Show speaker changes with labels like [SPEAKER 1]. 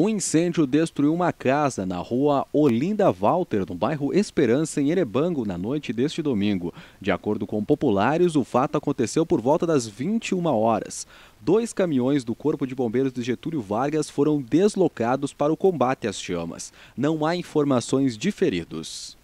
[SPEAKER 1] Um incêndio destruiu uma casa na rua Olinda Walter, no bairro Esperança, em Erebango, na noite deste domingo. De acordo com populares, o fato aconteceu por volta das 21 horas. Dois caminhões do Corpo de Bombeiros de Getúlio Vargas foram deslocados para o combate às chamas. Não há informações de feridos.